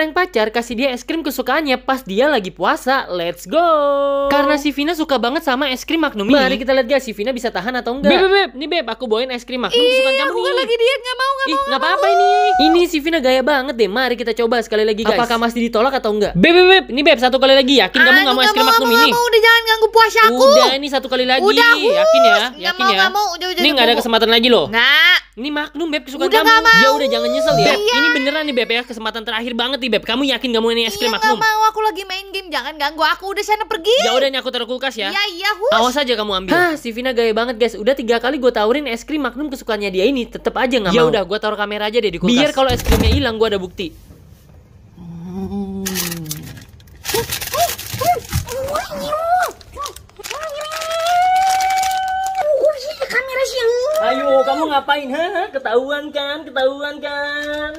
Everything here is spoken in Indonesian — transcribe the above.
Prank pacar kasih dia es krim kesukaannya pas dia lagi puasa. Let's go. Karena si Vina suka banget sama es krim Magnum ini. Mari kita lihat guys si Vina bisa tahan atau enggak. Beb, beb, nih beb aku bawain es krim Magnum kesukaan kamu. Aku lagi dia, nggak mau nggak mau. Nggak apa-apa ini. Ini si Vina gaya banget deh. Mari kita coba sekali lagi guys. Apakah masih ditolak atau enggak? Beb, beb, beb, nih beb satu kali lagi yakin kamu ah, nggak mau es krim Magnum ini? Mau, udah jangan ganggu puasa aku. Udah ini satu kali lagi. yakin ya, yakin ya. Nih nggak ada kesempatan lagi loh. Nggak. Ini maknum Beb kesukaan udah kamu. Ya udah jangan nyesel ya. Beb, iya. ini beneran nih Beb ya kesempatan terakhir banget nih Beb. Kamu yakin mau ini es krim iya, Magnum? mau aku lagi main game. Jangan ganggu aku. Udah sana pergi. Ya udah nih aku taruh kulkas ya. Iya iya hus. Awas aja kamu ambil. Hah, si Vina gaya banget guys. Udah tiga kali gue tawarin es krim maknum kesukaannya dia ini tetep aja nggak ya mau. Ya udah gue taruh kamera aja deh di kulkas. Biar kalau es krimnya hilang gue ada bukti. Ayo, kamu ngapain? Hah? Ketahuan kan? Ketahuan kan?